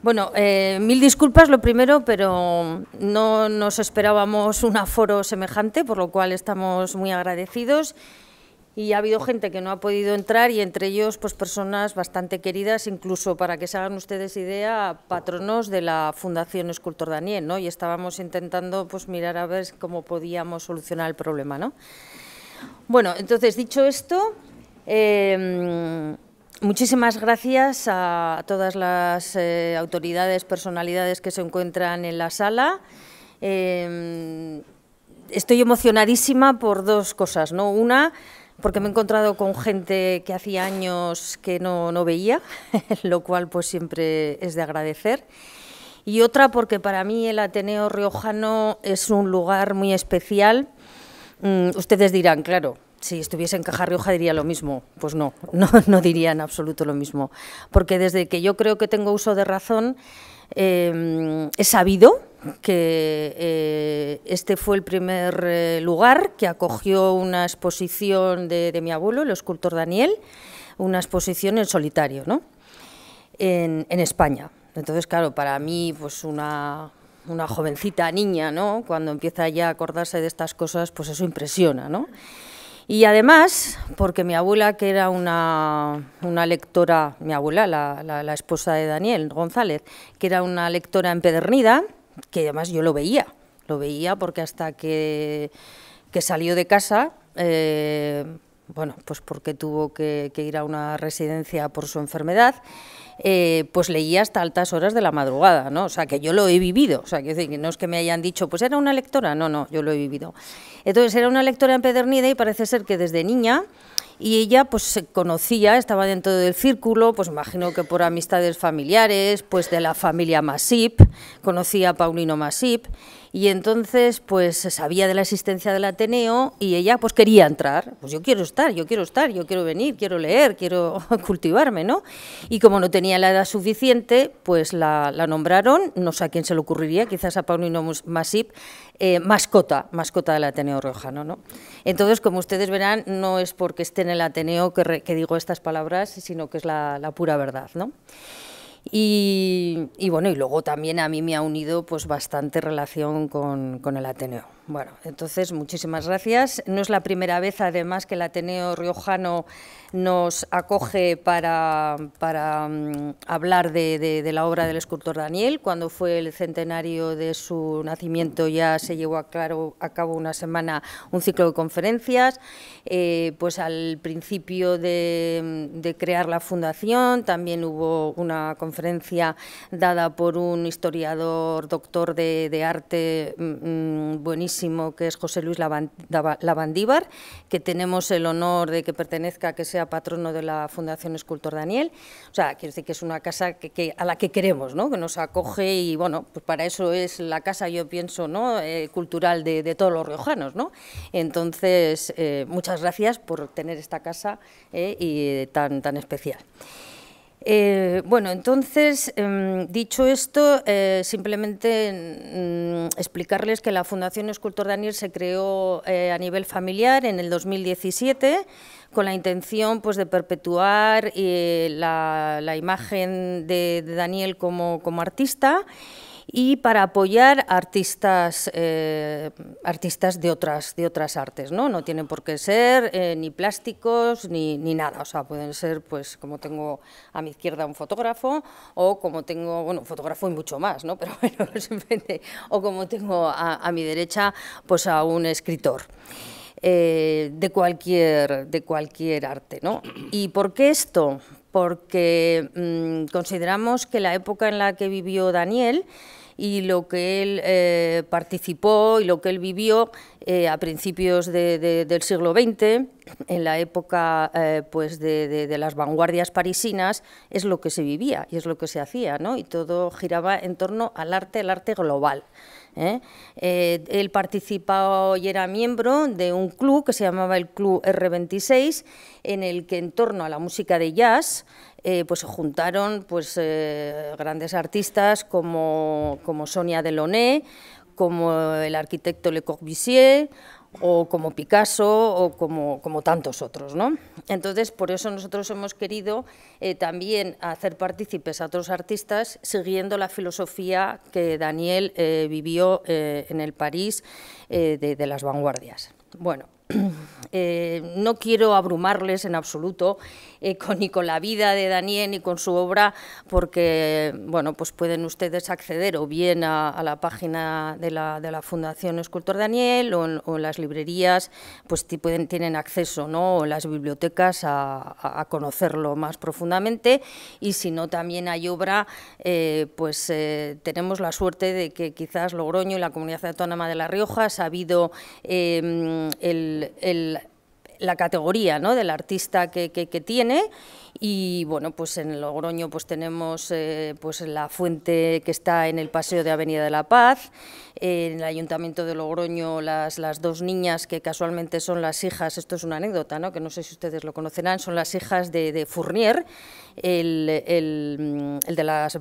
Bueno, eh, mil disculpas lo primero, pero no nos esperábamos un aforo semejante, por lo cual estamos muy agradecidos. Y ha habido gente que no ha podido entrar y entre ellos pues personas bastante queridas, incluso para que se hagan ustedes idea, patronos de la Fundación Escultor Daniel, ¿no? Y estábamos intentando pues mirar a ver cómo podíamos solucionar el problema, ¿no? Bueno, entonces dicho esto, em, Muchísimas gracias a todas las eh, autoridades, personalidades que se encuentran en la sala. Em, estoy emocionadísima por dos cosas. ¿no? Una, porque me he encontrado con gente que hacía años que no, veía, lo cual pues siempre es de agradecer. Y otra, porque para mí el Ateneo Riojano es un lugar muy especial. Mm, ustedes dirán, claro, si estuviese en Caja Rioja diría lo mismo. Pues no, no, diría en absoluto lo mismo. Porque desde que yo creo que tengo uso de razón, eh, he sabido que eh, este fue el primer eh, lugar que acogió una exposición de, mi abuelo, el escultor Daniel, una exposición en solitario, ¿no? En, España. Entonces, claro, para mí, pues una, una jovencita niña, ¿no? Cuando empieza ya a acordarse de estas cosas, pues eso impresiona, ¿no? Y además, porque mi abuela, que era una, una lectora, mi abuela, la, esposa de Daniel González, que era una lectora empedernida, que además yo lo veía, lo veía porque hasta que, que salió de casa, eh, bueno, pues porque tuvo que, ir a una residencia por su enfermedad, eh, pues leía hasta altas horas de la madrugada, ¿no? O sea, que yo lo he vivido, o sea, que, no es que me hayan dicho, pues era una lectora, no, no, yo lo he vivido. Entonces era una lectora empedernida y parece ser que desde niña y ella pues se conocía, estaba dentro del círculo, pues imagino que por amistades familiares, pues de la familia Masip, conocía a Paulino Masip y entonces, pues sabía de la existencia del Ateneo y ella pues quería entrar. Pues yo quiero estar, yo quiero estar, yo quiero venir, quiero leer, quiero cultivarme, ¿no? Y como no tenía la edad suficiente, pues la, nombraron, no sé a quién se le ocurriría, quizás a Paulino Masip, eh, mascota, mascota del Ateneo Roja, ¿no? Entonces, como ustedes verán, no es porque esté en el Ateneo que, digo estas palabras, sino que es la, la pura verdad, ¿no? Y, bueno, y luego también a mí me ha unido pues bastante relación con, con el Ateneo. Bueno, entonces muchísimas gracias. No es la primera vez, además, que el Ateneo Riojano nos acoge para, mm, hablar de, la obra del escultor Daniel. Cuando fue el centenario de su nacimiento ya se llevó a, cabo una semana un ciclo de conferencias. Eh, pues al principio mm, de, crear la fundación también hubo una conferencia dada por un historiador, doctor de, arte mm, buenísimo, que es José Luis Lavandívar, que tenemos el honor de que pertenezca, que sea patrono de la Fundación Escultor Daniel. O sea, quiero decir que es una casa a la que queremos, ¿no? que nos acoge y bueno, pues para eso es la casa, yo pienso, ¿no? Eh, cultural de, todos los riojanos. ¿no? Entonces, eh, muchas gracias por tener esta casa eh, y tan, tan especial. Eh, bueno, entonces, em, dicho esto, eh, simplemente mm, explicarles que la Fundación Escultor Daniel se creó eh, a nivel familiar en el 2017 con la intención pues, de perpetuar la, imagen de, Daniel como, como artista y para apoyar artistas, eh, artistas de, otras, de otras artes. No, no tienen por qué ser eh, ni plásticos ni, ni, nada. O sea, pueden ser, pues, como tengo a mi izquierda un fotógrafo o como tengo, bueno, fotógrafo y mucho más, ¿no? Pero bueno, o como tengo a, mi derecha, pues a un escritor. Eh, de, cualquier, de cualquier arte. ¿Y por qué esto? Porque mm, consideramos que la época en la que vivió Daniel y lo que él eh, participó y lo que él vivió eh, a principios del siglo XX, en la época eh, pues de, las vanguardias parisinas, es lo que se vivía y es lo que se hacía, ¿no? y todo giraba en torno al arte, el arte global. ¿eh? Eh, él participaba y era miembro de un club que se llamaba el Club R26, en el que en torno a la música de jazz eh, pues se juntaron pues, grandes artistas como, como Sonia Delaunay, como el arquitecto Le Corbusier, o como Picasso o como, tantos otros. ¿no? Entonces, por eso nosotros hemos querido eh, también hacer partícipes a otros artistas siguiendo la filosofía que Daniel eh, vivió eh, en el París de, las vanguardias. Bueno. no quiero abrumarles en absoluto eh, con, ni con la vida de Daniel ni con su obra, porque bueno, pues pueden ustedes acceder o bien a, la página de la, de la, Fundación Escultor Daniel o las librerías, pues tienen acceso, ¿no? o las bibliotecas a, conocerlo más profundamente. Y si no, también hay obra, eh, pues eh, tenemos la suerte de que quizás Logroño y la Comunidad Autónoma de La Rioja ha sabido el la categoría ¿no? del artista que, que, que tiene y bueno, pues en Logroño pues tenemos eh, pues la fuente que está en el Paseo de Avenida de la Paz, en el Ayuntamiento de Logroño las, las dos niñas que casualmente son las hijas, esto es una anécdota, ¿no? que no sé si ustedes lo conocerán, son las hijas de, de Fournier, el, de, las,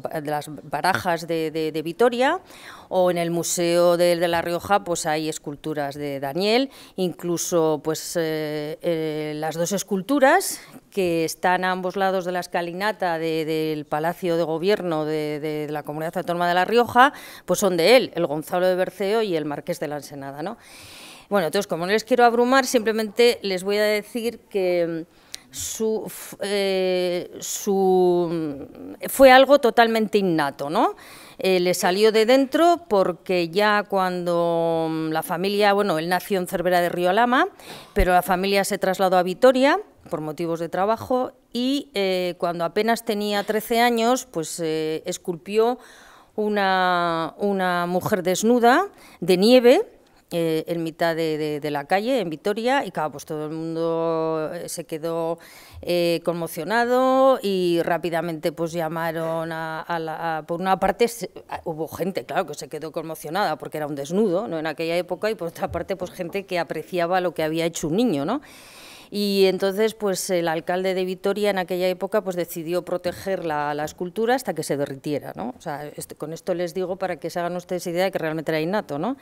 barajas de, Vitoria, o en el Museo de, La Rioja pues hay esculturas de Daniel, incluso pues eh, eh, las dos esculturas que están ambos lados de la escalinata del Palacio de Gobierno de, la Comunidad Autónoma de La Rioja, pues son de él, el Gonzalo de Berceo y el Marqués de la Ensenada. ¿no? Bueno, entonces, como no les quiero abrumar, simplemente les voy a decir que mm, su, eh, mm, fue algo totalmente innato, ¿no? Eh, le salió de dentro porque ya cuando mm, la familia, bueno, él nació en Cervera de Río Lama, pero la familia se trasladó a Vitoria por motivos de trabajo y eh, cuando apenas tenía 13 años, pues eh, esculpió una, mujer desnuda de nieve. Eh, en mitad de, la calle, en Vitoria, y claro, pues todo el mundo se quedó conmocionado y rápidamente pues llamaron a, la... por una parte hubo gente, claro, que se quedó conmocionada porque era un desnudo, ¿no? En aquella época, y por otra parte pues gente que apreciaba lo que había hecho un niño, ¿no? Y entonces, pues el alcalde de Vitoria en aquella época pues decidió proteger la, la escultura hasta que se derritiera, ¿no? O sea, este, con esto les digo para que se hagan ustedes idea de que realmente era innato, ¿no?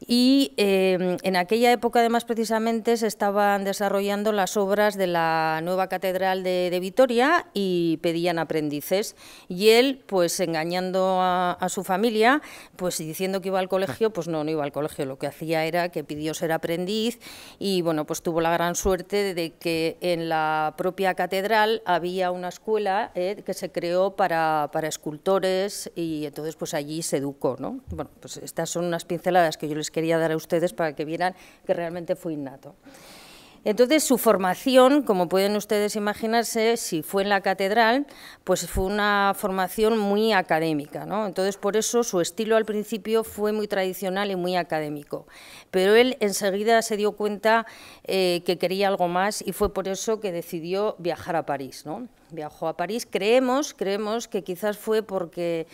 Y em, en aquella época, además, precisamente se estaban desarrollando las obras de la nueva catedral de, Vitoria y pedían aprendices. Y él, pues engañando a, su familia, pues diciendo que iba al colegio, pues no, no iba al colegio. Lo que hacía era que pidió ser aprendiz y, bueno, pues tuvo la gran suerte de que en la propia catedral había una escuela eh, que se creó para, para escultores y entonces, pues allí se educó, ¿no? Bueno, pues estas son unas pinceladas que yo les quería dar a ustedes para que vieran que realmente fue innato. Entonces, su formación, como pueden ustedes imaginarse, si fue en la catedral, pues fue una formación muy académica, ¿no? Entonces, por eso su estilo al principio fue muy tradicional y muy académico. Pero él enseguida se dio cuenta eh, que quería algo más y fue por eso que decidió viajar a París, ¿no? viajó a París. Creemos, creemos que quizás fue porque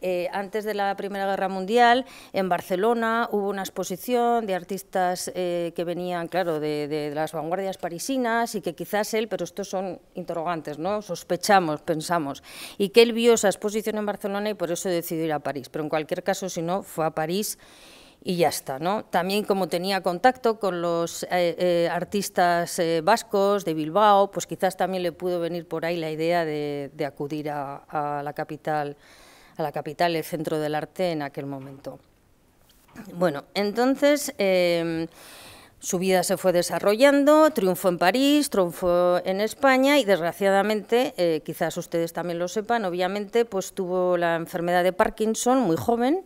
eh, antes de la Primera Guerra Mundial, en Barcelona hubo una exposición de artistas eh, que venían, claro, de, las vanguardias parisinas y que quizás él, pero estos son interrogantes, ¿no? Sospechamos, pensamos, y que él vio esa exposición en Barcelona y por eso decidió ir a París. Pero en cualquier caso, si no, fue a París y ya está. ¿no? También como tenía contacto con los eh, eh, artistas eh, vascos de Bilbao, pues quizás también le pudo venir por ahí la idea de, acudir a, la capital, a la capital, el centro del arte en aquel momento. Bueno, entonces em, su vida se fue desarrollando, triunfó en París, triunfó en España y desgraciadamente, quizás ustedes también lo sepan, obviamente, pues tuvo la enfermedad de Parkinson muy joven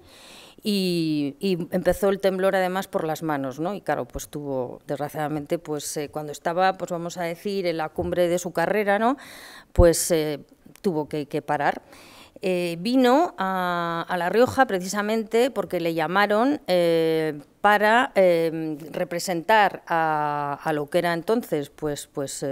y, empezó el temblor además por las manos, ¿no? Y claro, pues tuvo, desgraciadamente, pues eh, cuando estaba, pues vamos a decir, en la cumbre de su carrera, ¿no? Pues eh, tuvo que, parar. Eh, vino a, La Rioja precisamente porque le llamaron para representar a, a, lo que era entonces, pues, pues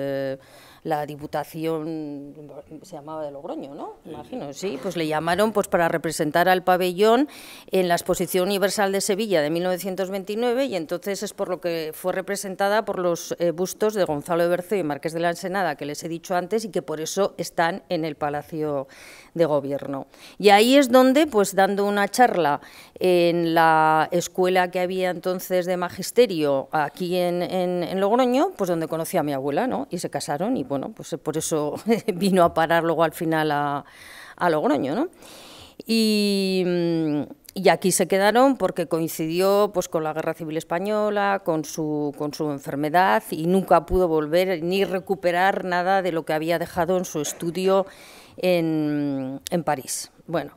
la Diputación, se llamaba de Logroño, ¿no? Imagino, sí, pues le llamaron pues para representar al pabellón en la Exposición Universal de Sevilla de 1929 y entonces es por lo que fue representada por los eh, bustos de Gonzalo de Berceo y Marqués de la Ensenada, que les he dicho antes y que por eso están en el Palacio de gobierno. Y ahí es donde, pues dando una charla en la escuela que había entonces de magisterio aquí en, en, Logroño, pues donde conocí a mi abuela, ¿no? Y se casaron y bueno, pues por eso vino a parar luego al final a, Logroño, Y, y aquí se quedaron porque coincidió pues, con la Guerra Civil Española, con su, con su enfermedad y nunca pudo volver ni recuperar nada de lo que había dejado en su estudio en, en París. Bueno,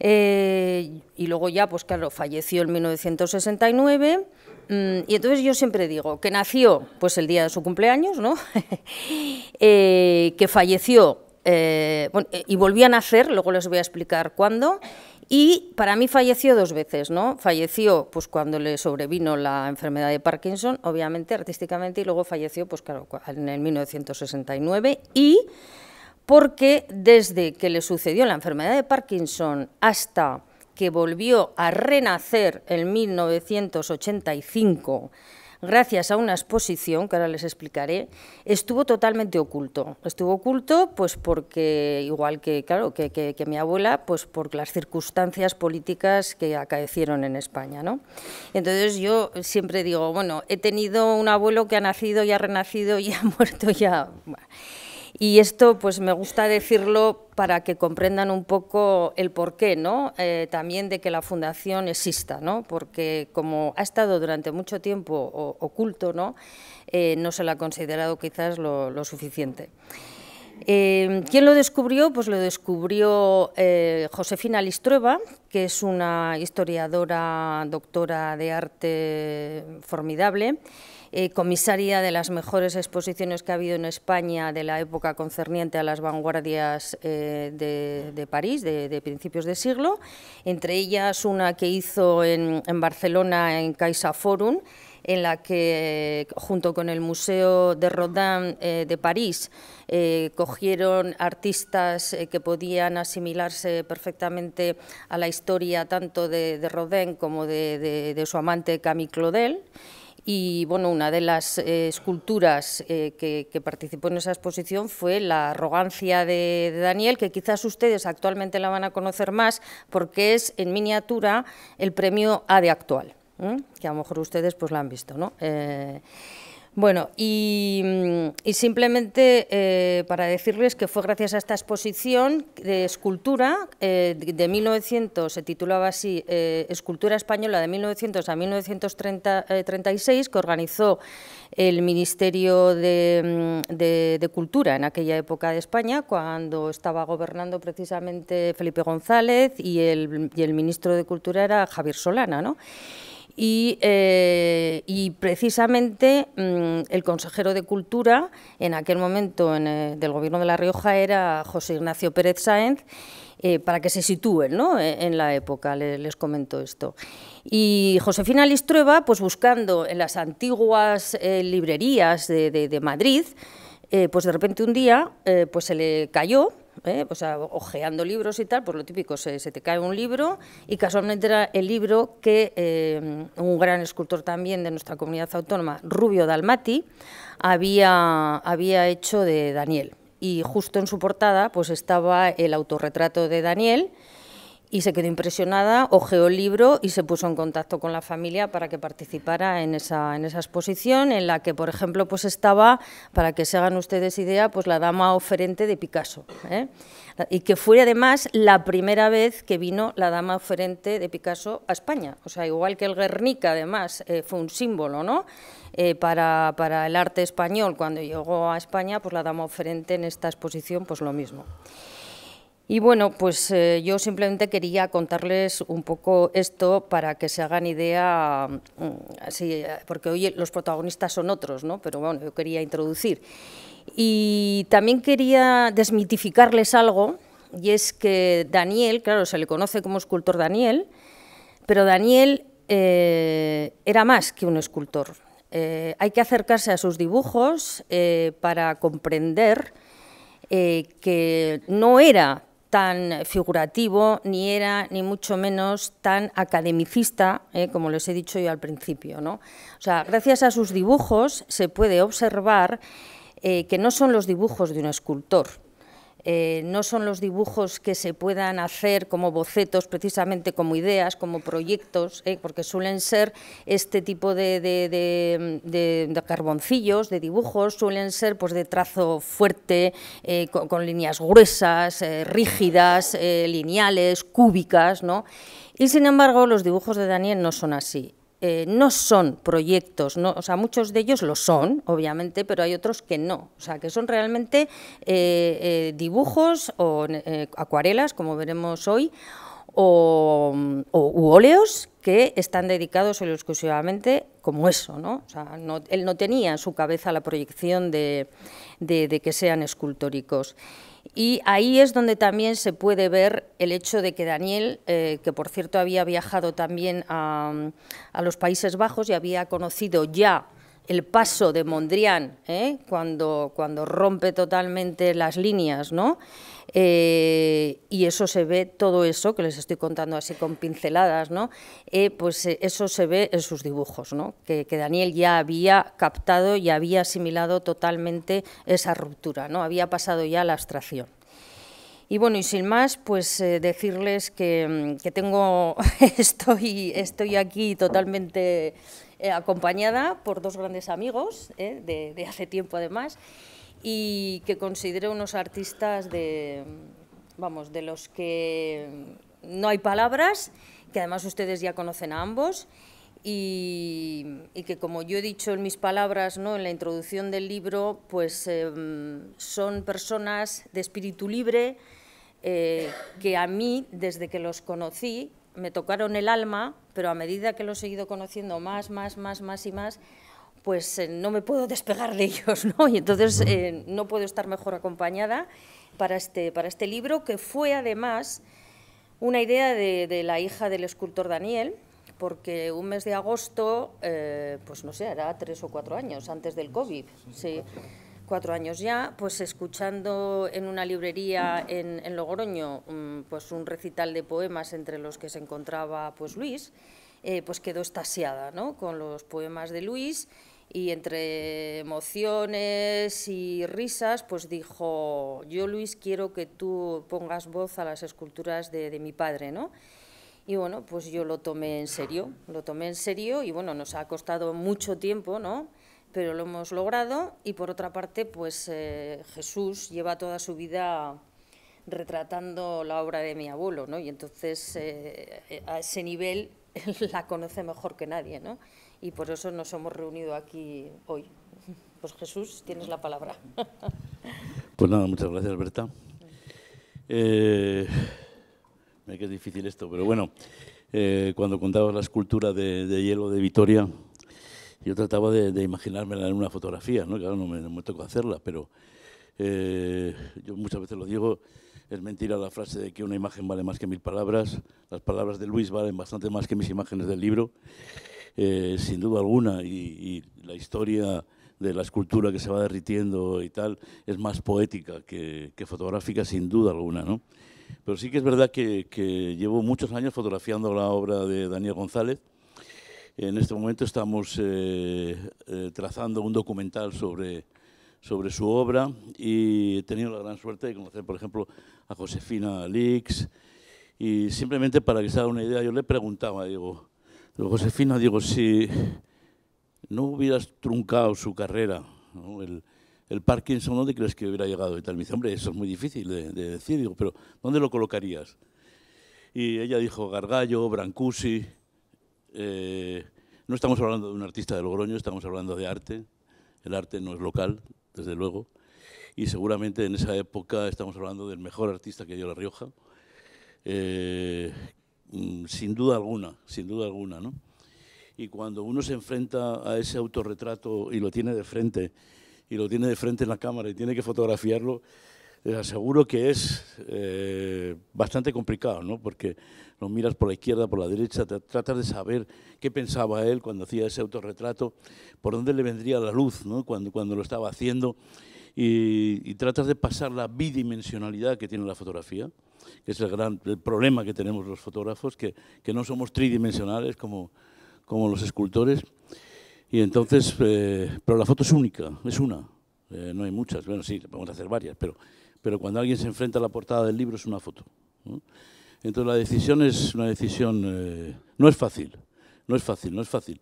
eh, y luego ya, pues claro, falleció en 1969. Mm, y entonces yo siempre digo que nació pues el día de su cumpleaños, ¿no? Eh, que falleció eh, bueno, y volvió a nacer, luego les voy a explicar cuándo. Y para mí falleció dos veces, ¿no? Falleció pues cuando le sobrevino la enfermedad de Parkinson, obviamente artísticamente, y luego falleció pues claro en el 1969 y porque desde que le sucedió la enfermedad de Parkinson hasta que volvió a renacer en 1985, gracias a una exposición que ahora les explicaré, estuvo totalmente oculto. Estuvo oculto pues porque, igual que, claro, que, mi abuela, pues por las circunstancias políticas que acaecieron en España. ¿no? Entonces yo siempre digo, bueno, he tenido un abuelo que ha nacido y ha renacido y ha muerto ya. Y esto pues me gusta decirlo para que comprendan un poco el porqué, ¿no? Eh, también de que la fundación exista, ¿no? Porque como ha estado durante mucho tiempo oculto, ¿no? Eh, no se la ha considerado quizás lo, suficiente. Eh, ¿Quién lo descubrió? Pues lo descubrió Josefina Listrueva, que es una historiadora, doctora de arte formidable, eh, comisaria de las mejores exposiciones que ha habido en España de la época concerniente a las vanguardias eh, de, París, de, principios de siglo, entre ellas una que hizo en, Barcelona en Caixa Forum, en la que eh, junto con el Museo de Rodin de París cogieron artistas que podían asimilarse perfectamente a la historia tanto de, Rodin como de, de su amante Camille Claudel. Y bueno, una de las eh, esculturas eh, que, participó en esa exposición fue la arrogancia de, Daniel, que quizás ustedes actualmente la van a conocer más porque es en miniatura el premio A de actual, que a lo mejor ustedes pues la han visto, ¿no? Eh, bueno, y, mm, simplemente eh, para decirles que fue gracias a esta exposición de escultura eh, de 1900, se titulaba así, eh, Escultura Española de 1900 a 1936, que organizó el Ministerio mm, de, Cultura en aquella época de España, cuando estaba gobernando precisamente Felipe González y el, y el ministro de Cultura era Javier Solana, ¿no? Eh, y, precisamente mm, el consejero de Cultura en aquel momento del Gobierno de La Rioja era José Ignacio Pérez Sáenz, eh, para que se sitúen ¿no? E, en la época, les, les comento esto. Y Josefina Listrueva, pues buscando en las antiguas eh, librerías de, de Madrid, pues de repente un día pues se le cayó ¿eh? o ojeando libros y tal, pues lo típico, se, te cae un libro y casualmente era el libro que eh, un gran escultor también de nuestra comunidad autónoma, Rubio Dalmati, había, había hecho de Daniel. Y justo en su portada pues estaba el autorretrato de Daniel y se quedó impresionada, hojeó el libro y se puso en contacto con la familia para que participara en esa, en esa exposición, en la que, por ejemplo, pues estaba, para que se hagan ustedes idea, pues la dama oferente de Picasso. ¿eh? Y que fue además la primera vez que vino la dama oferente de Picasso a España. O sea, igual que el Guernica, además, eh, fue un símbolo ¿no? Eh, para, para el arte español. Cuando llegó a España, pues la dama oferente en esta exposición, pues lo mismo. Y bueno, pues eh, yo simplemente quería contarles un poco esto para que se hagan idea, mm, eh, porque hoy los protagonistas son otros, ¿no? pero bueno, yo quería introducir. Y también quería desmitificarles algo, y es que Daniel, claro, se le conoce como escultor Daniel, pero Daniel eh, era más que un escultor. hay que acercarse a sus dibujos para comprender que no era tan figurativo, ni era ni mucho menos tan academicista, eh, como les he dicho yo al principio. ¿no? O sea, gracias a sus dibujos se puede observar eh, que no son los dibujos de un escultor, eh, no son los dibujos que se puedan hacer como bocetos, precisamente como ideas, como proyectos, eh, porque suelen ser este tipo de, carboncillos, de dibujos, suelen ser pues, de trazo fuerte, eh, con, líneas gruesas, rígidas, lineales, cúbicas, ¿no? Y sin embargo, los dibujos de Daniel no son así. Eh, no son proyectos, o sea, muchos de ellos lo son, obviamente, pero hay otros que no, o sea, que son realmente eh, eh, dibujos o acuarelas, como veremos hoy, o, óleos que están dedicados exclusivamente como eso, ¿no? O sea, él no tenía en su cabeza la proyección de que sean escultóricos. Y ahí es donde también se puede ver el hecho de que Daniel, eh, que por cierto había viajado también a los Países Bajos y había conocido ya el paso de Mondrian, ¿eh? cuando, cuando rompe totalmente las líneas, ¿no? Eh, y eso se ve, todo eso que les estoy contando así con pinceladas, ¿no? Eh, pues eso se ve en sus dibujos, ¿no? que, Daniel ya había captado y había asimilado totalmente esa ruptura, ¿no? había pasado ya a la abstracción. Y bueno, y sin más, pues decirles que, mm, tengo, estoy, estoy aquí totalmente eh, acompañada por dos grandes amigos, eh, de, hace tiempo además, y que considero unos artistas de, vamos, de los que no hay palabras, que además ustedes ya conocen a ambos, y, que como yo he dicho en mis palabras, ¿no? en la introducción del libro, pues em, son personas de espíritu libre, eh, que a mí, desde que los conocí, me tocaron el alma, pero a medida que lo he ido conociendo más, más, más, más y más, pues eh, no me puedo despegar de ellos, ¿no? Y entonces eh, no puedo estar mejor acompañada para este, para este libro, que fue además una idea de, la hija del escultor Daniel, porque un mes de agosto, eh, pues no sé, era tres o cuatro años antes del COVID, sí cuatro años ya, pues escuchando en una librería en, Logroño mm, pues un recital de poemas entre los que se encontraba pues Luis, eh, pues quedó estasiada ¿no? con los poemas de Luis y entre emociones y risas pues dijo, yo Luis quiero que tú pongas voz a las esculturas de, de mi padre, ¿no? Y bueno, pues yo lo tomé en serio, lo tomé en serio y bueno, nos ha costado mucho tiempo, ¿no? pero lo hemos logrado y por otra parte, pues eh, Jesús lleva toda su vida retratando la obra de mi abuelo, ¿no? Y entonces eh, eh, a ese nivel la conoce mejor que nadie, ¿no? Y por eso nos hemos reunido aquí hoy. Pues Jesús, tienes la palabra. Pues nada, muchas gracias, Berta. me que es difícil esto, pero bueno, cuando contaba la escultura de hielo de Vitoria, yo trataba de, de imaginármela en una fotografía, ¿no? Claro, no me, tocó hacerla, pero eh, yo muchas veces lo digo, es mentira la frase de que una imagen vale más que mil palabras. Las palabras de Luis valen bastante más que mis imágenes del libro, eh, sin duda alguna. Y, la historia de la escultura que se va derritiendo y tal es más poética que, fotográfica, sin duda alguna. ¿no? Pero sí que es verdad que, que, llevo muchos años fotografiando la obra de Daniel González en este momento estamos eh, eh, trazando un documental sobre, sobre su obra y he tenido la gran suerte de conocer, por ejemplo, a Josefina Lix. Y simplemente para que se haga una idea, yo le preguntaba, digo, Josefina, digo, si no hubieras truncado su carrera, el, el, Parkinson, ¿dónde crees que hubiera llegado? Y tal, me dice, hombre, eso es muy difícil de, de decir, digo, pero ¿dónde lo colocarías? Y ella dijo, Gargallo, Brancusi, eh, no estamos hablando de un artista de Logroño, estamos hablando de arte. El arte no es local, desde luego. Y seguramente en esa época estamos hablando del mejor artista que dio La Rioja. Eh, mm, sin duda alguna, sin duda alguna, Y cuando uno se enfrenta a ese autorretrato y lo tiene de frente, y lo tiene de frente en la cámara y tiene que fotografiarlo, les aseguro que es eh, bastante complicado, ¿no? porque lo miras por la izquierda, por la derecha, tratas de saber qué pensaba él cuando hacía ese autorretrato, por dónde le vendría la luz ¿no? cuando, cuando lo estaba haciendo, y, tratas de pasar la bidimensionalidad que tiene la fotografía, que es el gran problema que tenemos los fotógrafos, que, que no somos tridimensionales como, como los escultores. Y entonces, eh, pero la foto es única, es una, eh, no hay muchas, bueno, sí, podemos hacer varias, pero pero cuando alguien se enfrenta a la portada del libro es una foto. Entonces la decisión es una decisión, eh, no es fácil, no es fácil, no es fácil.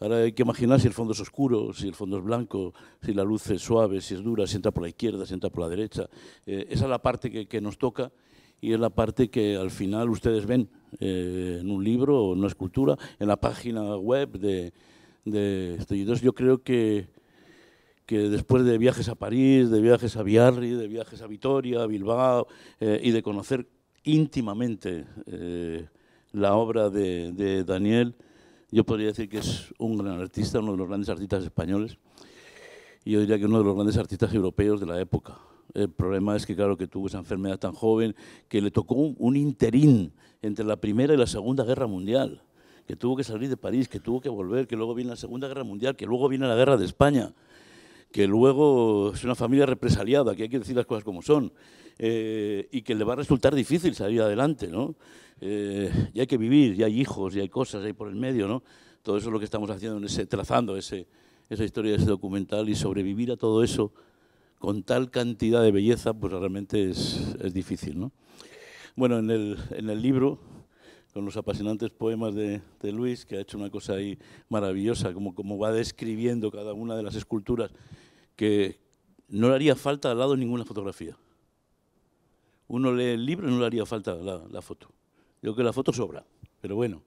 Ahora hay que imaginar si el fondo es oscuro, si el fondo es blanco, si la luz es suave, si es dura, si entra por la izquierda, si entra por la derecha. Eh, esa es la parte que, nos toca y es la parte que al final ustedes ven eh, en un libro o en una escultura, en la página web de, de yo creo que que después de viajes a París, de viajes a biarri de viajes a Vitoria, a Bilbao, eh, y de conocer íntimamente eh, la obra de, Daniel, yo podría decir que es un gran artista, uno de los grandes artistas españoles, y yo diría que uno de los grandes artistas europeos de la época. El problema es que, claro, que tuvo esa enfermedad tan joven, que le tocó un, un interín entre la Primera y la Segunda Guerra Mundial, que tuvo que salir de París, que tuvo que volver, que luego viene la Segunda Guerra Mundial, que luego viene la Guerra de España que luego es una familia represaliada, que hay que decir las cosas como son, eh, y que le va a resultar difícil salir adelante, ¿no? Eh, y hay que vivir, y hay hijos, y hay cosas ahí por el medio, ¿no? Todo eso es lo que estamos haciendo, en trazando esa historia de ese documental y sobrevivir a todo eso con tal cantidad de belleza, pues realmente es, difícil, ¿no? Bueno, en el, libro, con los apasionantes poemas de, Luis, que ha hecho una cosa ahí maravillosa, como va describiendo cada una de las esculturas que no le haría falta al lado ninguna fotografía. Uno lee el libro y no le haría falta la, foto. Yo creo que la foto sobra, pero bueno,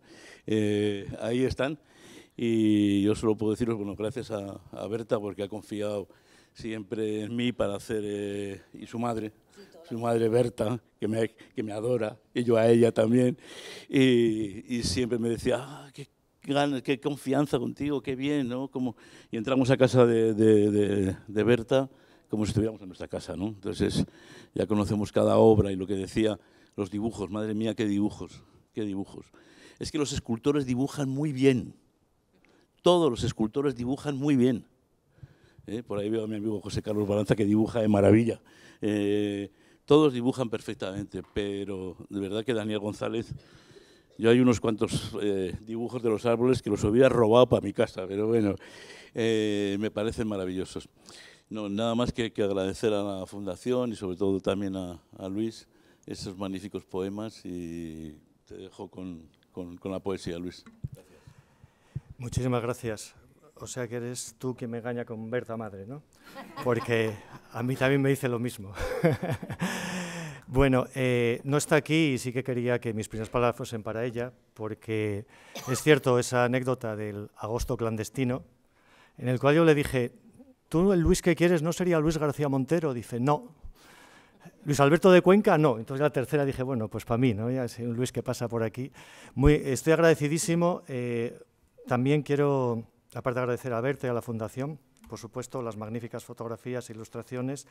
eh, ahí están. Y yo solo puedo deciros, bueno, gracias a, Berta porque ha confiado siempre en mí para hacer, eh, y su madre, su madre Berta, que me, que me adora, y yo a ella también, y, siempre me decía, ah, qué, qué confianza contigo, qué bien, ¿no? Como, y entramos a casa de, Berta como si estuviéramos en nuestra casa, ¿no? Entonces ya conocemos cada obra y lo que decía, los dibujos, madre mía, qué dibujos, qué dibujos. Es que los escultores dibujan muy bien, todos los escultores dibujan muy bien. ¿Eh? Por ahí veo a mi amigo José Carlos Balanza que dibuja de maravilla. Eh, todos dibujan perfectamente, pero de verdad que Daniel González yo hay unos cuantos eh, dibujos de los árboles que los hubiera robado para mi casa, pero bueno, eh, me parecen maravillosos. No, nada más que, agradecer a la Fundación y sobre todo también a, Luis esos magníficos poemas y te dejo con, la poesía, Luis. Muchísimas gracias. O sea que eres tú quien me engaña con Berta Madre, ¿no? Porque a mí también me dice lo mismo. Bueno, eh, no está aquí y sí que quería que mis primeras palabras fuesen para ella, porque es cierto esa anécdota del agosto clandestino, en el cual yo le dije, ¿tú el Luis que quieres no sería Luis García Montero? Dice, no. Luis Alberto de Cuenca, no. Entonces la tercera dije, bueno, pues para mí, ¿no? Ya es un Luis que pasa por aquí. estoy agradecidísimo. Eh, también quiero, aparte de agradecer a Verte y a la Fundación, por supuesto, las magníficas fotografías e ilustraciones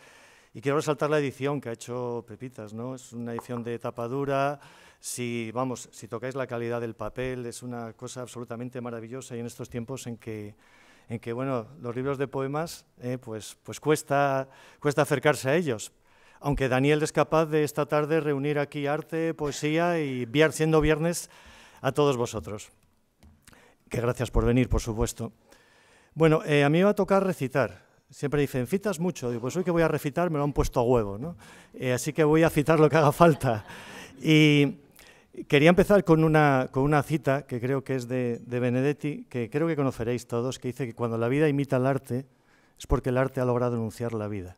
y quiero resaltar la edición que ha hecho Pepitas, ¿no? Es una edición de tapadura, si, vamos, si tocáis la calidad del papel, es una cosa absolutamente maravillosa y en estos tiempos en que, en que bueno, los libros de poemas, eh, pues, pues cuesta, cuesta acercarse a ellos. Aunque Daniel es capaz de esta tarde reunir aquí arte, poesía y siendo viernes a todos vosotros. Que gracias por venir, por supuesto. Bueno, eh, a mí me va a tocar recitar. Siempre dicen, citas mucho. Digo, pues hoy que voy a recitar me lo han puesto a huevo, ¿no? Eh, así que voy a citar lo que haga falta. Y quería empezar con una, con una cita que creo que es de, Benedetti, que creo que conoceréis todos, que dice que cuando la vida imita el arte es porque el arte ha logrado enunciar la vida.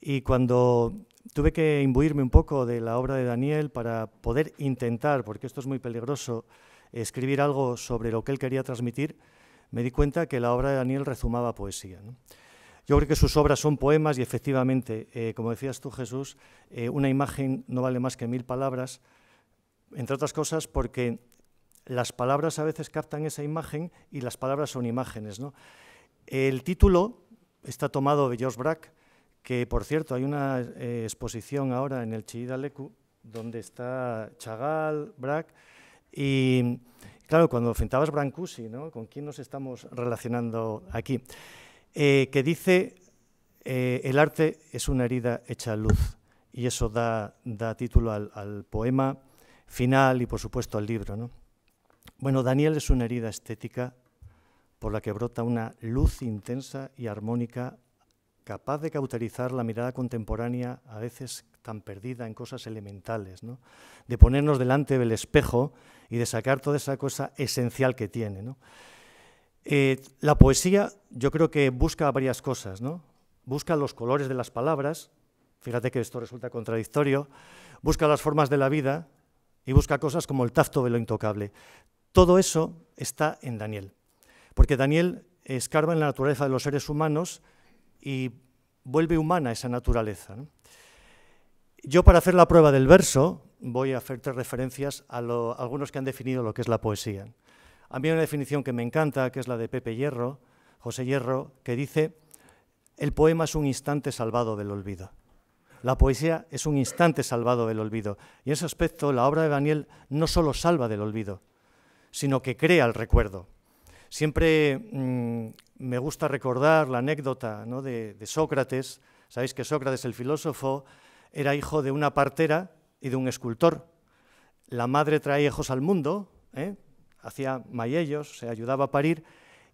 Y cuando tuve que imbuirme un poco de la obra de Daniel para poder intentar, porque esto es muy peligroso, escribir algo sobre lo que él quería transmitir, me di cuenta que la obra de Daniel rezumaba poesía. ¿no? Yo creo que sus obras son poemas y efectivamente, eh, como decías tú Jesús, eh, una imagen no vale más que mil palabras, entre otras cosas porque las palabras a veces captan esa imagen y las palabras son imágenes. El título está tomado de George Brack, que por cierto hay una eh, exposición ahora en el Chida donde está Chagall, Brack, y claro, cuando enfrentabas Brancusi, ¿no? ¿con quién nos estamos relacionando aquí? Eh, que dice, eh, el arte es una herida hecha luz, y eso da, título al, poema final y por supuesto al libro. Bueno, Daniel es una herida estética por la que brota una luz intensa y armónica capaz de cauterizar la mirada contemporánea, a veces tan perdida en cosas elementales, de ponernos delante del espejo y de sacar toda esa cosa esencial que tiene. ¿no? Eh, la poesía yo creo que busca varias cosas, ¿no? Busca los colores de las palabras, fíjate que esto resulta contradictorio, busca las formas de la vida y busca cosas como el tacto de lo intocable. Todo eso está en Daniel, porque Daniel escarba en la naturaleza de los seres humanos y vuelve humana esa naturaleza. Yo para hacer la prueba del verso voy a hacerte referencias a algunos que han definido lo que es la poesía. A mí hay una definición que me encanta, que es la de Pepe Hierro, José Hierro, que dice, el poema es un instante salvado del olvido. La poesía es un instante salvado del olvido. Y en ese aspecto, la obra de Daniel no solo salva del olvido, sino que crea el recuerdo. Siempre mm, me gusta recordar la anécdota de, Sócrates. Sabéis que Sócrates, el filósofo, era hijo de una partera y de un escultor. La madre trae hijos al mundo, ¿eh? hacía mayellos, se ayudaba a parir,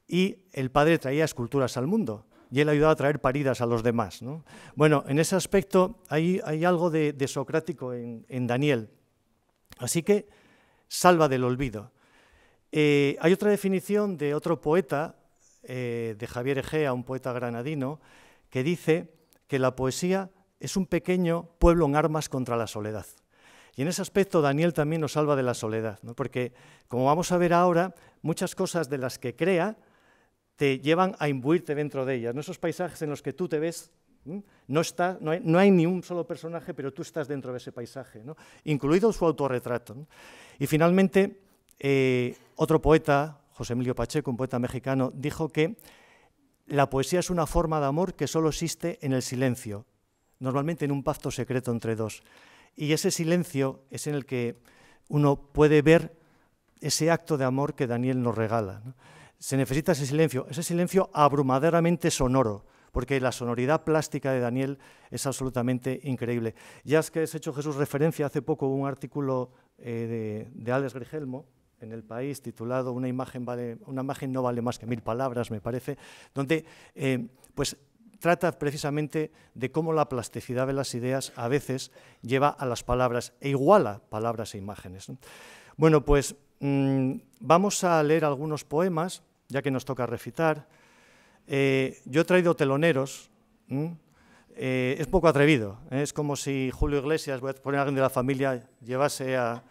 y el padre traía esculturas al mundo, y él ayudaba a traer paridas a los demás. Bueno, en ese aspecto hay, algo de, socrático en, Daniel. Así que salva del olvido. Eh, hay otra definición de otro poeta, eh, de Javier Egea, un poeta granadino, que dice que la poesía es un pequeño pueblo en armas contra la soledad. Y en ese aspecto Daniel también nos salva de la soledad, porque como vamos a ver ahora, muchas cosas de las que crea te llevan a imbuirte dentro de ellas. Esos paisajes en los que tú te ves, no, está, no hay, ni un solo personaje, pero tú estás dentro de ese paisaje, ¿no? incluido su autorretrato. Y finalmente, eh, otro poeta, José Emilio Pacheco, un poeta mexicano, dijo que la poesía es una forma de amor que solo existe en el silencio, normalmente en un pacto secreto entre dos. Y ese silencio es en el que uno puede ver ese acto de amor que Daniel nos regala. Se necesita ese silencio, ese silencio abrumaderamente sonoro, porque la sonoridad plástica de Daniel es absolutamente increíble. Ya es que has hecho Jesús referencia hace poco a un artículo eh, de, Alex Grigelmo en el país titulado una imagen, vale, una imagen no vale más que mil palabras, me parece, donde eh, pues trata precisamente de cómo la plasticidad de las ideas a veces lleva a las palabras e iguala palabras e imágenes. Bueno, pues mm, vamos a leer algunos poemas, ya que nos toca recitar. Eh, yo he traído teloneros. Eh, es poco atrevido. ¿eh? Es como si Julio Iglesias, voy a poner a alguien de la familia, llevase a,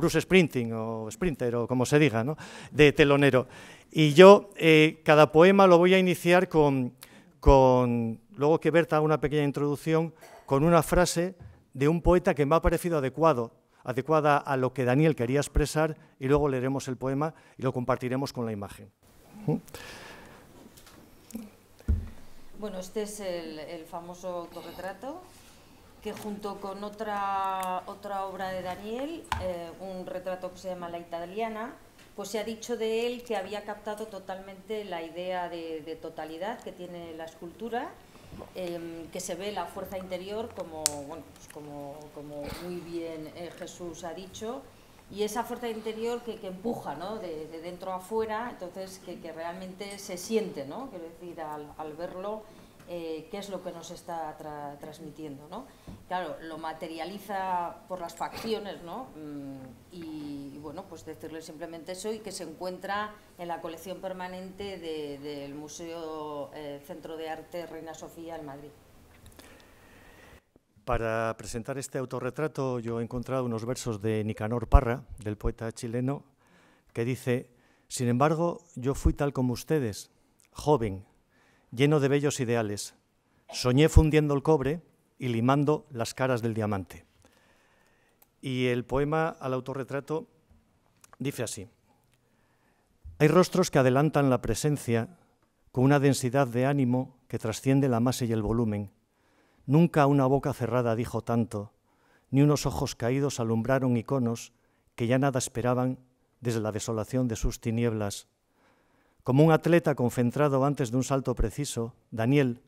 Bruce Sprinting o Sprinter o como se diga, ¿no? de telonero. Y yo cada poema lo voy a iniciar con luego que Berta haga una pequeña introducción, con una frase de un poeta que me ha parecido adecuado, adecuada a lo que Daniel quería expresar, y luego leeremos el poema y lo compartiremos con la imagen. ¿Mm? Bueno, este es el, famoso autorretrato que junto con otra, obra de Daniel, eh, un retrato que se llama La Italiana, pues se ha dicho de él que había captado totalmente la idea de, totalidad que tiene la escultura, em, que se ve la fuerza interior como, pues como, muy bien eh, Jesús ha dicho, y esa fuerza interior que, empuja de, dentro a fuera, entonces que, realmente se siente, ¿no? quiero decir, al verlo eh, qué es lo que nos está transmitiendo. ¿no? Claro, lo materializa por las facciones ¿no? Mm, y, bueno, pues decirle simplemente eso y que se encuentra en la colección permanente del Museo eh, Centro de Arte Reina Sofía en Madrid. Para presentar este autorretrato yo he encontrado unos versos de Nicanor Parra, del poeta chileno, que dice, Sin embargo, yo fui tal como ustedes, joven, lleno de bellos ideales. Soñé fundiendo el cobre y limando las caras del diamante. Y el poema al autorretrato dice así. Hay rostros que adelantan la presencia con una densidad de ánimo que trasciende la masa y el volumen. Nunca una boca cerrada dijo tanto, ni unos ojos caídos alumbraron iconos que ya nada esperaban desde la desolación de sus tinieblas como un atleta concentrado antes de un salto preciso, Daniel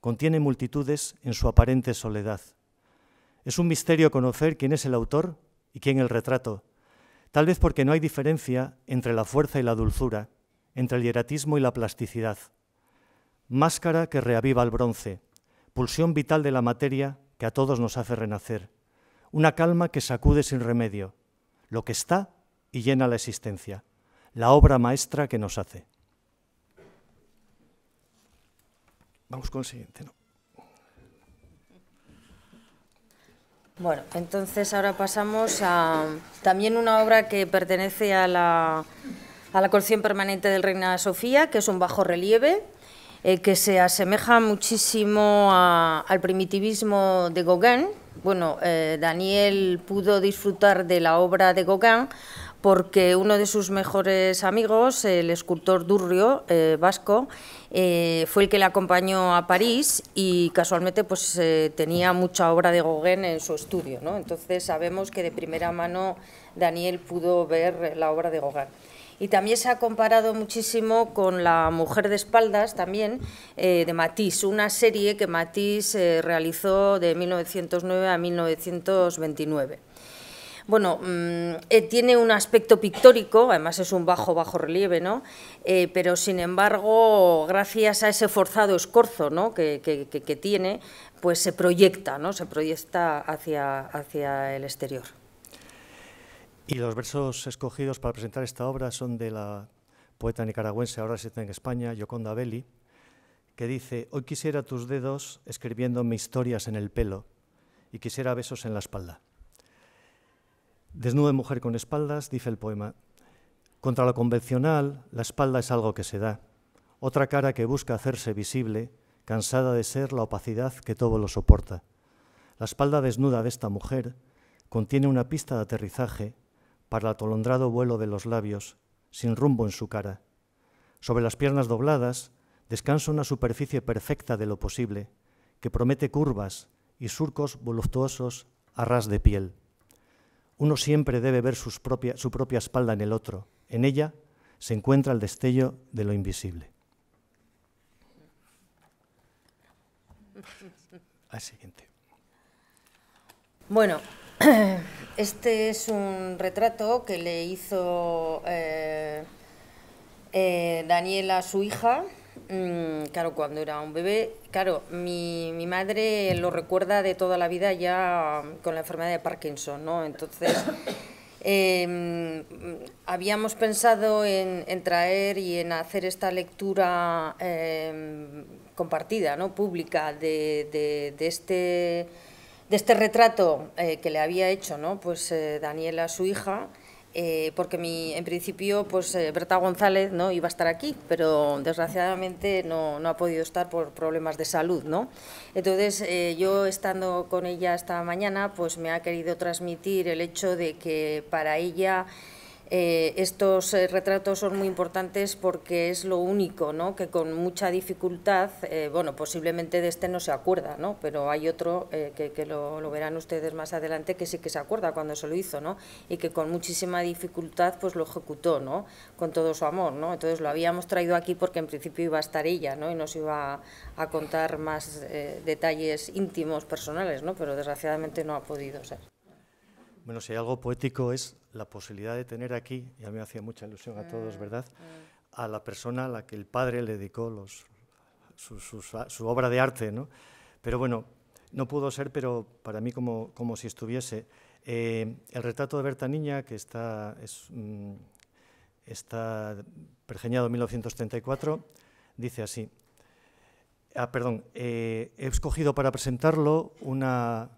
contiene multitudes en su aparente soledad. Es un misterio conocer quién es el autor y quién el retrato, tal vez porque no hay diferencia entre la fuerza y la dulzura, entre el hieratismo y la plasticidad. Máscara que reaviva el bronce, pulsión vital de la materia que a todos nos hace renacer, una calma que sacude sin remedio, lo que está y llena la existencia, la obra maestra que nos hace. Vamos con el siguiente, ¿no? Bueno, entonces ahora pasamos a también una obra que pertenece a la, a la colección permanente del Reina Sofía, que es un bajo relieve, eh, que se asemeja muchísimo al primitivismo de Gauguin. Bueno, eh, Daniel pudo disfrutar de la obra de Gauguin porque uno de sus mejores amigos, el escultor Durrio, eh, vasco, eh, fue el que le acompañó a París y casualmente pues, eh, tenía mucha obra de Gauguin en su estudio. Entonces sabemos que de primera mano Daniel pudo ver la obra de Gauguin. Y también se ha comparado muchísimo con La Mujer de Espaldas, también de Matisse, una serie que Matisse realizó de 1909 a 1929. Bueno, mm, eh, tiene un aspecto pictórico, además es un bajo, bajo relieve, ¿no? Eh, pero sin embargo, gracias a ese forzado escorzo que, tiene, pues se proyecta, ¿no? Se proyecta hacia, el exterior. Y los versos escogidos para presentar esta obra son de la poeta nicaragüense, ahora se en España, Yoconda Belli, que dice, hoy quisiera tus dedos escribiéndome historias en el pelo y quisiera besos en la espalda. Desnuda mujer con espaldas, dice el poema. Contra lo convencional, la espalda es algo que se da, otra cara que busca hacerse visible, cansada de ser la opacidad que todo lo soporta. La espalda desnuda de esta mujer contiene una pista de aterrizaje para el atolondrado vuelo de los labios, sin rumbo en su cara. Sobre las piernas dobladas descansa una superficie perfecta de lo posible, que promete curvas y surcos voluptuosos a ras de piel. Uno siempre debe ver propia, su propia espalda en el otro. En ella se encuentra el destello de lo invisible. Al siguiente. Bueno, este es un retrato que le hizo eh, eh, Daniela a su hija Mm, claro, cuando era un bebé, claro, mi, madre lo recuerda de toda la vida ya con la enfermedad de Parkinson, ¿no? Entonces, em, habíamos pensado en, traer y en hacer esta lectura em, compartida, ¿no? Pública de, este de este retrato eh, que le había hecho, ¿no? Pues eh, Daniela, su hija, eh, porque mi, en principio pues eh, Berta González no iba a estar aquí, pero desgraciadamente no, no ha podido estar por problemas de salud, ¿no? Entonces eh, yo estando con ella esta mañana pues me ha querido transmitir el hecho de que para ella eh, estos eh, retratos son muy importantes porque es lo único, ¿no? Que con mucha dificultad, eh, bueno, posiblemente de este no se acuerda, ¿no? Pero hay otro que, lo, verán ustedes más adelante que sí que se acuerda cuando se lo hizo, ¿no? Y que con muchísima dificultad, pues lo ejecutó, ¿no? Con todo su amor, ¿no? Entonces lo habíamos traído aquí porque en principio iba a estar ella, ¿no? Y nos iba a, contar más detalles íntimos, personales, ¿no? Pero desgraciadamente no ha podido ser. Bueno, si hay algo poético es la posibilidad de tener aquí, y a mí me hacía mucha ilusión a todos, mm, ¿verdad? Mm. A la persona a la que el padre le dedicó su, obra de arte, ¿no? Pero bueno, no pudo ser, pero para mí como, como si estuviese. Eh, el retrato de Berta Niña, que está, es, mm, está pergeñado en 1934, dice así. Ah, perdón, eh, he escogido para presentarlo una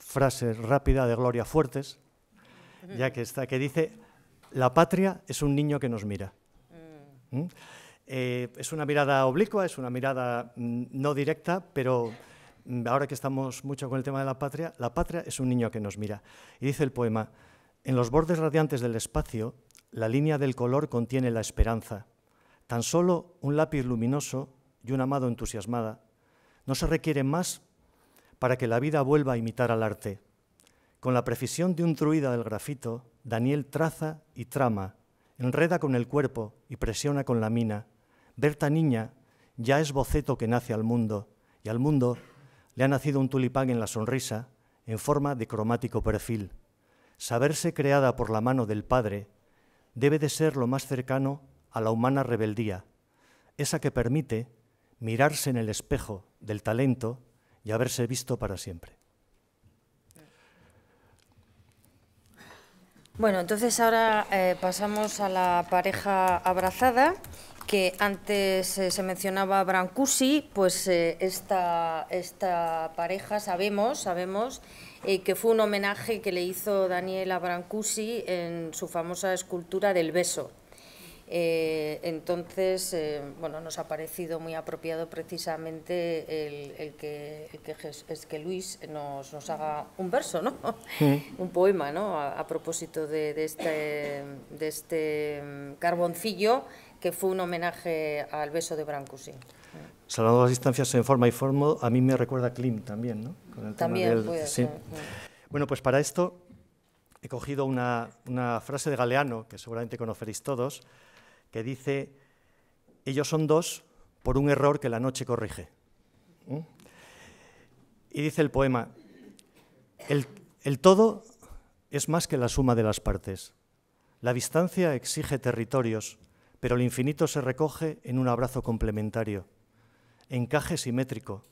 frase rápida de Gloria Fuertes, ya que está, que dice, la patria es un niño que nos mira. Mm. ¿Mm? Eh, es una mirada oblicua, es una mirada mm, no directa, pero ahora que estamos mucho con el tema de la patria, la patria es un niño que nos mira. Y dice el poema, en los bordes radiantes del espacio, la línea del color contiene la esperanza. Tan solo un lápiz luminoso y un amado entusiasmada. No se requiere más para que la vida vuelva a imitar al arte. Con la precisión de un truida del grafito, Daniel traza y trama, enreda con el cuerpo y presiona con la mina. Berta Niña ya es boceto que nace al mundo, y al mundo le ha nacido un tulipán en la sonrisa, en forma de cromático perfil. Saberse creada por la mano del Padre debe de ser lo más cercano a la humana rebeldía, esa que permite mirarse en el espejo del talento y haberse visto para siempre. Bueno, entonces ahora eh, pasamos a la pareja abrazada, que antes eh, se mencionaba Brancusi, pues eh, esta, pareja sabemos, sabemos que fue un homenaje que le hizo Daniela Brancusi en su famosa escultura del beso. Eh, entonces, eh, bueno, nos ha parecido muy apropiado precisamente el, que, es que Luis nos, haga un verso, ¿no? Mm. un poema, ¿no? A, propósito este, de, este, carboncillo que fue un homenaje al beso de Brancusi. a las distancias en forma y forma, a mí me recuerda a Klim también, ¿no? Con el también, tema Bueno, pues para esto he cogido una frase de Galeano, que seguramente conoceréis todos, que dice, ellos son dos por un error que la noche corrige. ¿Mm? Y dice el poema, el, el todo es más que la suma de las partes. La distancia exige territorios, pero el infinito se recoge en un abrazo complementario, encaje simétrico,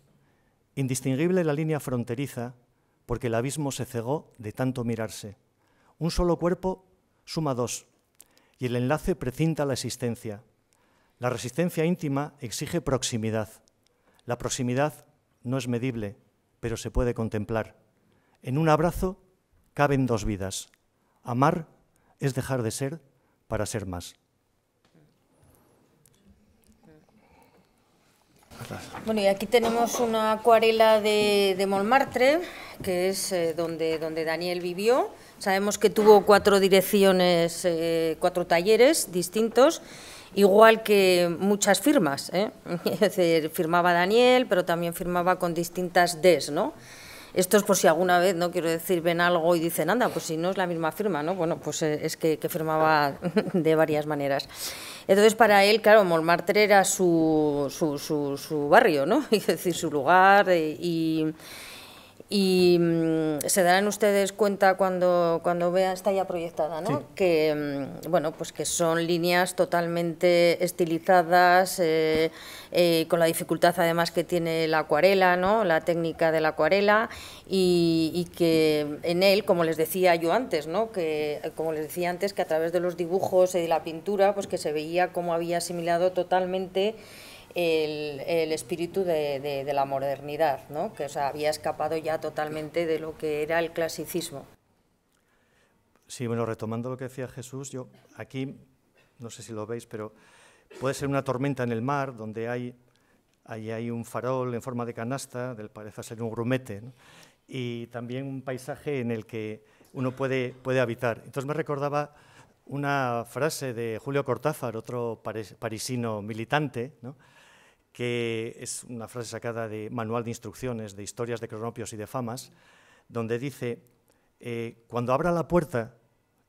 indistinguible la línea fronteriza, porque el abismo se cegó de tanto mirarse. Un solo cuerpo suma dos, y el enlace precinta la existencia. La resistencia íntima exige proximidad. La proximidad no es medible, pero se puede contemplar. En un abrazo caben dos vidas. Amar es dejar de ser para ser más. Bueno, y aquí tenemos una acuarela de, Montmartre, que es eh, donde Daniel vivió. Sabemos que tuvo cuatro direcciones, eh, cuatro talleres distintos, igual que muchas firmas. ¿eh? Es decir, firmaba Daniel, pero también firmaba con distintas DES, ¿no? Esto es por si alguna vez, ¿no? Quiero decir, ven algo y dicen, anda, pues si no es la misma firma, ¿no? Bueno, pues eh, es que, firmaba de varias maneras. Entonces, para él, claro, Montmartre era su, barrio, ¿no? Es decir, su lugar eh, y y mm, se darán ustedes cuenta cuando, cuando vean, está ya proyectada, ¿no? Que, mm, bueno, pues que son líneas totalmente estilizadas, eh, eh, con la dificultad además que tiene la acuarela, ¿no? La técnica de la acuarela y, que en él, como les decía yo antes, ¿no? Que, eh, como les decía antes, que a través de los dibujos y de la pintura, pues que se veía cómo había asimilado totalmente el, espíritu de, la modernidad, ¿no? que o había escapado ya totalmente de lo que era el clasicismo. Sí, bueno, retomando lo que decía Jesús, yo aquí, no sé si lo veis, pero puede ser una tormenta en el mar donde hay, un farol en forma de canasta, del parece ser un grumete, y también un paisaje en el que uno puede, puede habitar. Entonces me recordaba una frase de Julio Cortázar, otro parisino militante, ¿no? que es una frase sacada de Manual de Instrucciones, de Historias de Cronopios y de Famas, donde dice, eh, cuando abra la puerta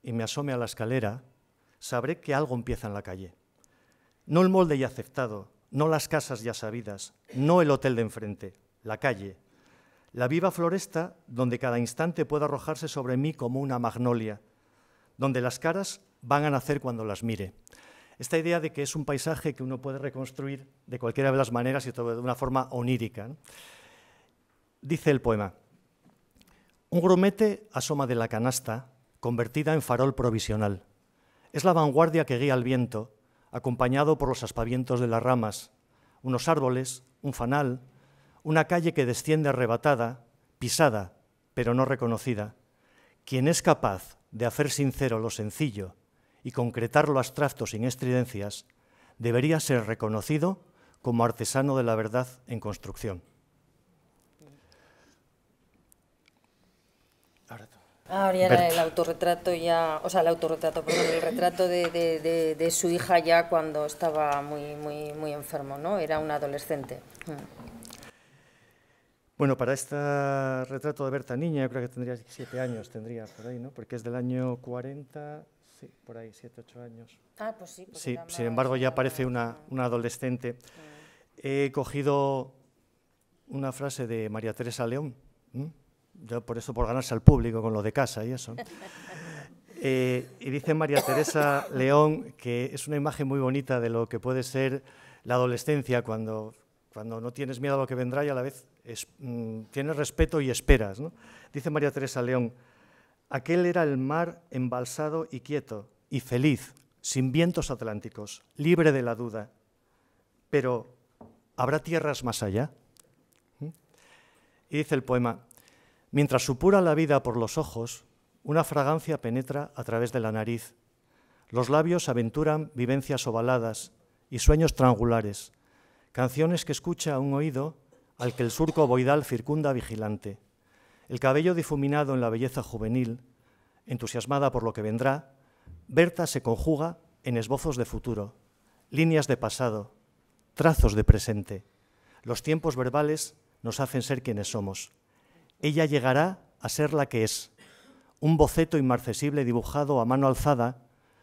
y me asome a la escalera, sabré que algo empieza en la calle. No el molde ya aceptado, no las casas ya sabidas, no el hotel de enfrente, la calle. La viva floresta donde cada instante pueda arrojarse sobre mí como una magnolia, donde las caras van a nacer cuando las mire esta idea de que es un paisaje que uno puede reconstruir de cualquiera de las maneras y todo de una forma onírica. Dice el poema, un grumete asoma de la canasta convertida en farol provisional. Es la vanguardia que guía al viento, acompañado por los aspavientos de las ramas, unos árboles, un fanal, una calle que desciende arrebatada, pisada, pero no reconocida. Quien es capaz de hacer sincero lo sencillo y concretar lo abstracto sin estridencias, debería ser reconocido como artesano de la verdad en construcción. Ahora ah, el autorretrato ya, o sea, el autorretrato, el retrato de, su hija ya cuando estaba muy, muy, muy enfermo, ¿no? Era un adolescente. Mm. Bueno, para este retrato de Berta Niña, yo creo que tendría siete años, tendría por ahí, ¿no? Porque es del año 40, sí, por ahí, siete, ocho años. Ah, pues sí. Pues sí, sin embargo ya parece una, adolescente. Mm. He cogido una frase de María Teresa León, por eso por ganarse al público con lo de casa y eso. Eh, y dice María Teresa León que es una imagen muy bonita de lo que puede ser la adolescencia cuando, cuando no tienes miedo a lo que vendrá y a la vez mm, tienes respeto y esperas. Dice María Teresa León, Aquel era el mar embalsado y quieto, y feliz, sin vientos atlánticos, libre de la duda. Pero, ¿habrá tierras más allá? ¿Mm? Y dice el poema, mientras supura la vida por los ojos, una fragancia penetra a través de la nariz. Los labios aventuran vivencias ovaladas y sueños triangulares, canciones que escucha un oído al que el surco boidal circunda vigilante el cabello difuminado en la belleza juvenil, entusiasmada por lo que vendrá, Berta se conjuga en esbozos de futuro, líneas de pasado, trazos de presente. Los tiempos verbales nos hacen ser quienes somos. Ella llegará a ser la que es, un boceto inmarcesible dibujado a mano alzada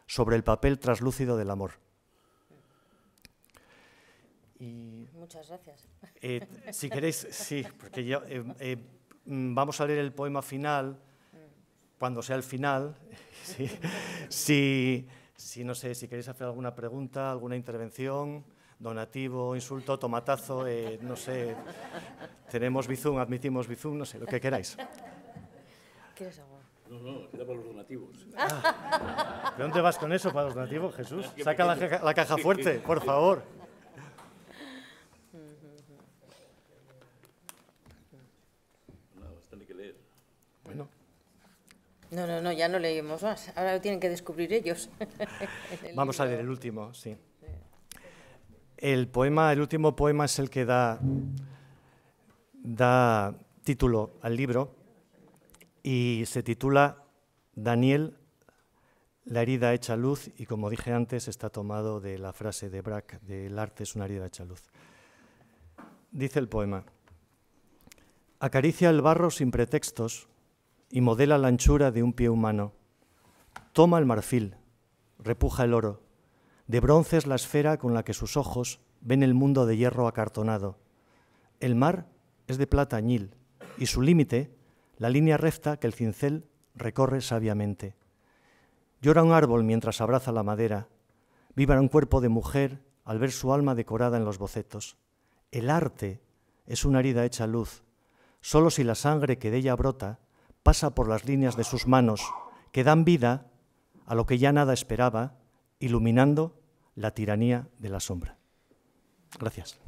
sobre el papel traslúcido del amor. Muchas gracias. Eh, si queréis, sí, porque yo eh, eh, Mm, vamos a leer el poema final, cuando sea el final. si, no sé, si queréis hacer alguna pregunta, alguna intervención, donativo, insulto, tomatazo, eh, no sé. Tenemos Bizum, admitimos Bizum, no sé, lo que queráis. ¿Quieres algo? No, no, queda para los donativos. Ah. ¿De dónde vas con eso para los donativos, Jesús? Saca la caja fuerte, por favor. No, no, no, ya no leímos más. Ahora lo tienen que descubrir ellos. Vamos a leer el último, sí. El poema, el último poema es el que da, da título al libro y se titula Daniel, la herida hecha luz y como dije antes está tomado de la frase de de del arte es una herida hecha luz. Dice el poema, acaricia el barro sin pretextos y modela la anchura de un pie humano. Toma el marfil, repuja el oro. De bronce es la esfera con la que sus ojos ven el mundo de hierro acartonado. El mar es de plata añil y su límite, la línea recta que el cincel recorre sabiamente. Llora un árbol mientras abraza la madera. Vibra un cuerpo de mujer al ver su alma decorada en los bocetos. El arte es una herida hecha luz. Solo si la sangre que de ella brota pasa por las líneas de sus manos, que dan vida a lo que ya nada esperaba, iluminando la tiranía de la sombra. Gracias.